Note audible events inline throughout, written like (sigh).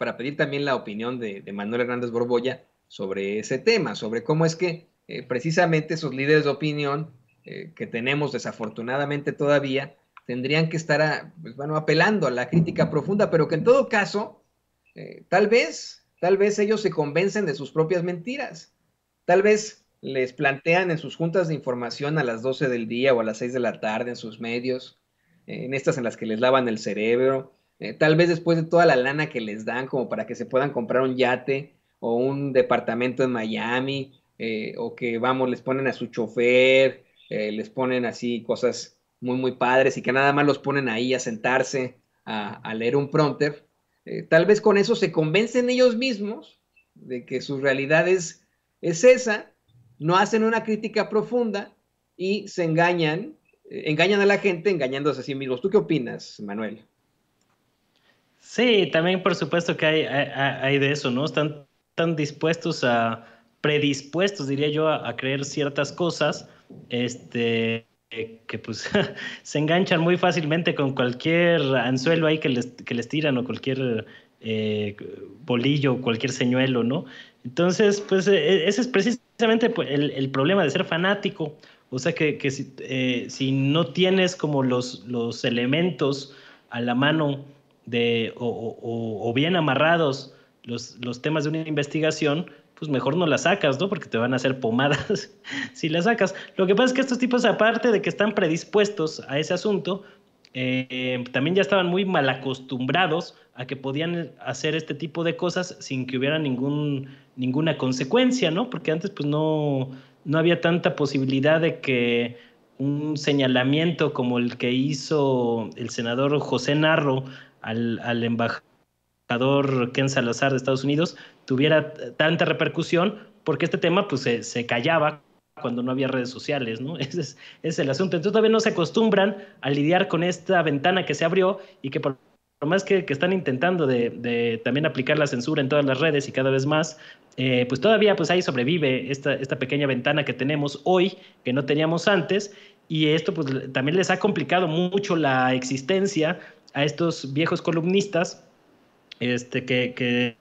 para pedir también la opinión de, Manuel Hernández Borboya sobre ese tema, sobre cómo es que eh, precisamente esos líderes de opinión eh, que tenemos desafortunadamente todavía tendrían que estar pues, bueno, apelando a la crítica profunda, pero que en todo caso, eh, tal vez, tal vez ellos se convencen de sus propias mentiras, tal vez les plantean en sus juntas de información a las 12 del día o a las 6 de la tarde en sus medios, en estas en las que les lavan el cerebro, eh, tal vez después de toda la lana que les dan como para que se puedan comprar un yate o un departamento en Miami, eh, o que vamos, les ponen a su chofer, eh, les ponen así cosas muy, muy padres y que nada más los ponen ahí a sentarse, a, leer un prompter. tal vez con eso se convencen ellos mismos de que su realidad es, es esa, no hacen una crítica profunda y se engañan, engañan a la gente engañándose a sí mismos. ¿Tú qué opinas, Manuel? Sí, también por supuesto que hay, hay, de eso, ¿no? Están tan dispuestos a, predispuestos, diría yo, a, creer ciertas cosas, este, que, pues (laughs) se enganchan muy fácilmente con cualquier anzuelo ahí que les, que les tiran o cualquier eh, bolillo bolillo, cualquier señuelo, ¿no? Entonces, pues e, e, ese es precisamente pues, el, problema de ser fanático, o sea que, eh, si, no tienes como los, los elementos a la mano, o, bien amarrados los, los, temas de una investigación, pues mejor no las sacas, ¿no? Porque te van a hacer pomadas (laughs) si las sacas. Lo que pasa es que estos tipos, aparte de que están predispuestos a ese asunto, eh, también ya estaban muy mal acostumbrados a que podían hacer este tipo de cosas sin que hubiera ningún, ninguna consecuencia, ¿no? Porque antes pues no, no había tanta posibilidad de que un señalamiento como el que hizo el senador José Narro al, embajador Ken Salazar de Estados Unidos tuviera tanta repercusión, porque este tema pues, se, callaba cuando no había redes sociales, ¿no? (laughs) Ese es, el asunto. Entonces todavía no se acostumbran a lidiar con esta ventana que se abrió y que por, por más que, están intentando de, también aplicar la censura en todas las redes y cada vez más, eh, pues todavía pues ahí sobrevive esta, esta pequeña ventana que tenemos hoy, que no teníamos antes, y esto pues también les ha complicado mucho la existencia a estos viejos columnistas este, que,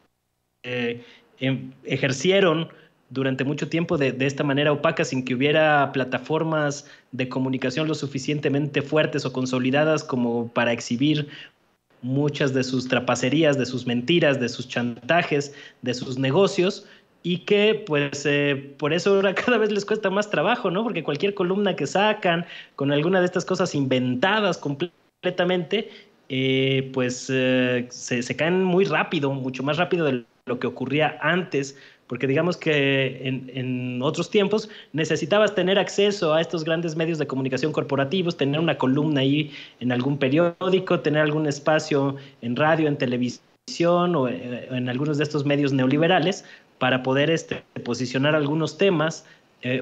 eh, em, ejercieron durante mucho tiempo de, esta manera opaca, sin que hubiera plataformas de comunicación lo suficientemente fuertes o consolidadas como para exhibir muchas de sus trapacerías, de sus mentiras, de sus chantajes, de sus negocios, y que pues eh, por eso ahora (laughs) cada vez les cuesta más trabajo, ¿no? Porque cualquier columna que sacan con alguna de estas cosas inventadas completamente, eh, pues eh, se, caen muy rápido, mucho más rápido de lo que ocurría antes, porque digamos que en, otros tiempos necesitabas tener acceso a estos grandes medios de comunicación corporativos, tener una columna ahí en algún periódico, tener algún espacio en radio, en televisión o eh, en algunos de estos medios neoliberales para poder este, posicionar algunos temas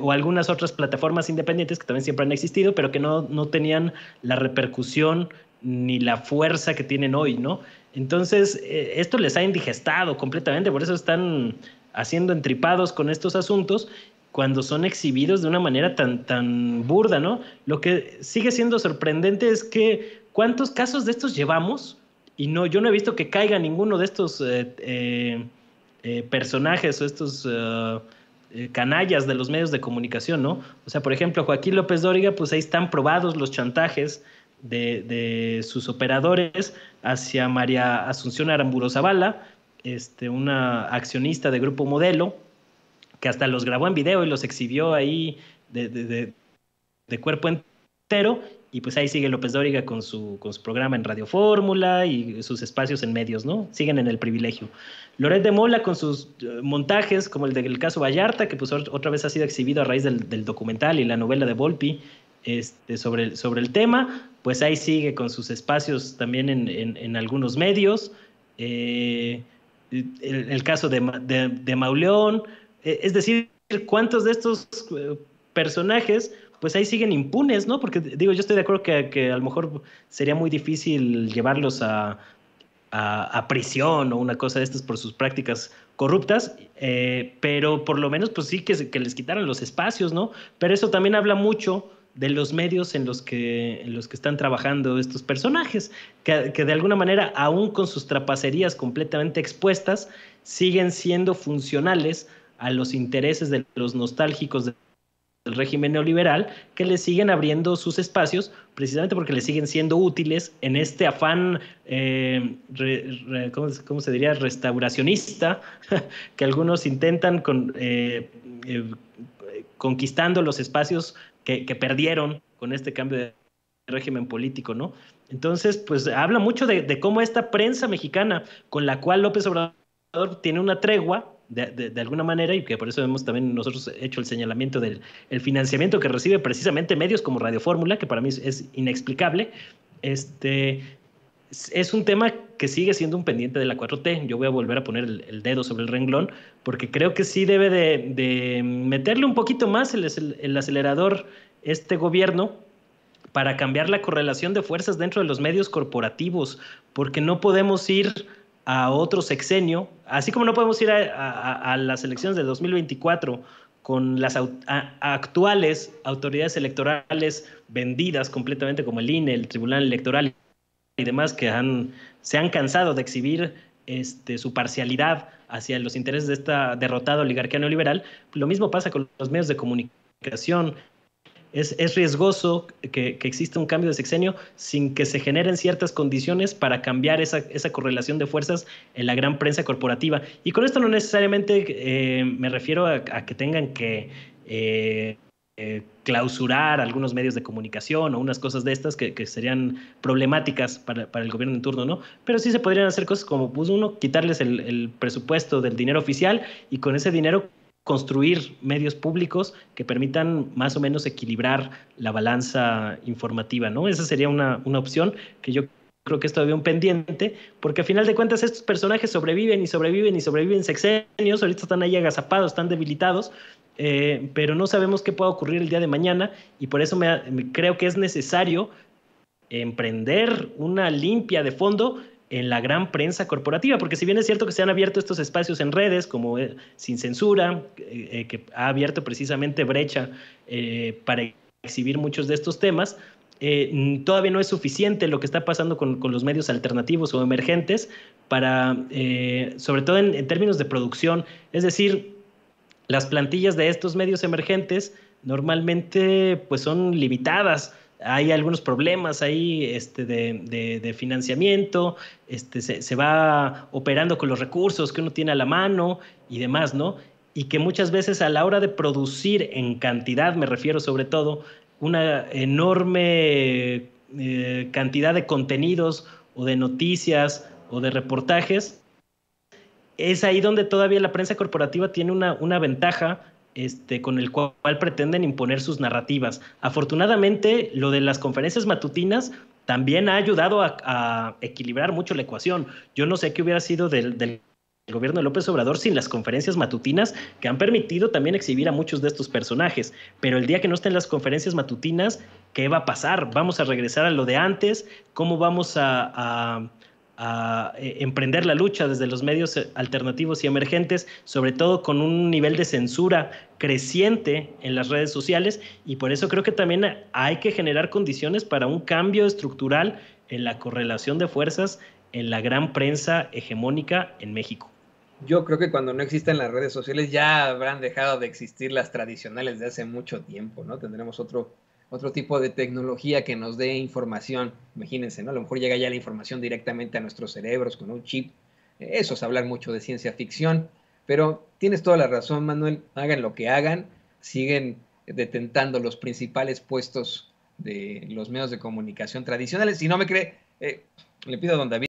o algunas otras plataformas independientes que también siempre han existido, pero que no, no tenían la repercusión ni la fuerza que tienen hoy, ¿no? Entonces, eh, esto les ha indigestado completamente, por eso están haciendo entripados con estos asuntos cuando son exhibidos de una manera tan, tan burda, ¿no? Lo que sigue siendo sorprendente es que cuántos casos de estos llevamos y no, yo no he visto que caiga ninguno de estos eh, eh, personajes o estos canallas de los medios de comunicación, ¿no? O sea, por ejemplo, Joaquín López Dóriga, pues ahí están probados los chantajes de, sus operadores hacia María Asunción Aramburo Zavala, este, una accionista de Grupo Modelo, que hasta los grabó en video y los exhibió ahí de, cuerpo entero. Y pues ahí sigue López Dóriga con su, con su programa en Radio Fórmula y sus espacios en medios, ¿no? Siguen en el privilegio. Loret de Mola con sus eh, montajes, como el del caso Vallarta, que pues otra vez ha sido exhibido a raíz del, del documental y la novela de Volpi, este, sobre, sobre el tema, pues ahí sigue con sus espacios también en, algunos medios. Eh, el, caso de, Mauleón, eh, es decir, cuántos de estos eh, personajes pues ahí siguen impunes, ¿no? Porque digo, yo estoy de acuerdo que, que a lo mejor sería muy difícil llevarlos a, prisión o una cosa de estas por sus prácticas corruptas, pero por lo menos pues sí que, que les quitaran los espacios, ¿no? Pero eso también habla mucho de los medios en los que, los que están trabajando estos personajes, que, de alguna manera, aún con sus trapacerías completamente expuestas, siguen siendo funcionales a los intereses de los nostálgicos del régimen neoliberal, que le siguen abriendo sus espacios, precisamente porque le siguen siendo útiles en este afán, eh, ¿cómo, se diría?, restauracionista, (laughs) que algunos intentan eh, eh, conquistando los espacios que, perdieron con este cambio de régimen político, ¿no? Entonces, pues habla mucho de, cómo esta prensa mexicana, con la cual López Obrador tiene una tregua, de, alguna manera, y que por eso hemos también nosotros hecho el señalamiento del el financiamiento que recibe precisamente medios como Radio Fórmula, que para mí es inexplicable, este, es un tema que sigue siendo un pendiente de la 4T. Yo voy a volver a poner el, dedo sobre el renglón porque creo que sí debe de, meterle un poquito más el, acelerador este gobierno para cambiar la correlación de fuerzas dentro de los medios corporativos, porque no podemos ir a otro sexenio, así como no podemos ir a, las elecciones de 2024 con las actuales autoridades electorales vendidas completamente como el INE, el Tribunal Electoral y demás que se han cansado de exhibir este, su parcialidad hacia los intereses de esta derrotada oligarquía neoliberal, lo mismo pasa con los medios de comunicación. Es, riesgoso que, exista un cambio de sexenio sin que se generen ciertas condiciones para cambiar esa, correlación de fuerzas en la gran prensa corporativa. Y con esto no necesariamente eh, me refiero a, que tengan que eh, eh, clausurar algunos medios de comunicación o unas cosas de estas que, serían problemáticas para, el gobierno en turno, ¿no? Pero sí se podrían hacer cosas como, pues uno, quitarles el, presupuesto del dinero oficial y con ese dinero construir medios públicos que permitan más o menos equilibrar la balanza informativa, ¿no? Esa sería una, una opción que yo creo que es todavía un pendiente, porque a final de cuentas estos personajes sobreviven y sobreviven y sobreviven sexenios, ahorita están ahí agazapados, están debilitados, eh, pero no sabemos qué pueda ocurrir el día de mañana y por eso creo que es necesario emprender una limpia de fondo en la gran prensa corporativa, porque si bien es cierto que se han abierto estos espacios en redes como eh, Sin Censura, eh, que ha abierto precisamente brecha para exhibir muchos de estos temas, todavía no es suficiente lo que está pasando con, los medios alternativos o emergentes para, sobre todo en, términos de producción, es decir, las plantillas de estos medios emergentes normalmente pues son limitadas. Hay algunos problemas ahí este, de, financiamiento, este, se, va operando con los recursos que uno tiene a la mano y demás, ¿no? Y que muchas veces a la hora de producir en cantidad, me refiero sobre todo, una enorme eh, cantidad de contenidos o de noticias o de reportajes, es ahí donde todavía la prensa corporativa tiene una, una ventaja este, con el cual, pretenden imponer sus narrativas. Afortunadamente, lo de las conferencias matutinas también ha ayudado a, equilibrar mucho la ecuación. Yo no sé qué hubiera sido del, gobierno de López Obrador sin las conferencias matutinas que han permitido también exhibir a muchos de estos personajes. Pero el día que no estén las conferencias matutinas, ¿qué va a pasar? ¿Vamos a regresar a lo de antes? ¿Cómo vamos a a eh, emprender la lucha desde los medios eh, alternativos y emergentes, sobre todo con un nivel de censura creciente en las redes sociales y por eso creo que también hay que generar condiciones para un cambio estructural en la correlación de fuerzas en la gran prensa hegemónica en México. Yo creo que cuando no existan las redes sociales ya habrán dejado de existir las tradicionales de hace mucho tiempo, ¿no? Tendremos otro otro tipo de tecnología que nos dé información. Imagínense, ¿no? A lo mejor llega ya la información directamente a nuestros cerebros con un chip. Eso es hablar mucho de ciencia ficción. Pero tienes toda la razón, Manuel. Hagan lo que hagan, siguen detentando los principales puestos de los medios de comunicación tradicionales. Si no me cree, eh, le pido a don David.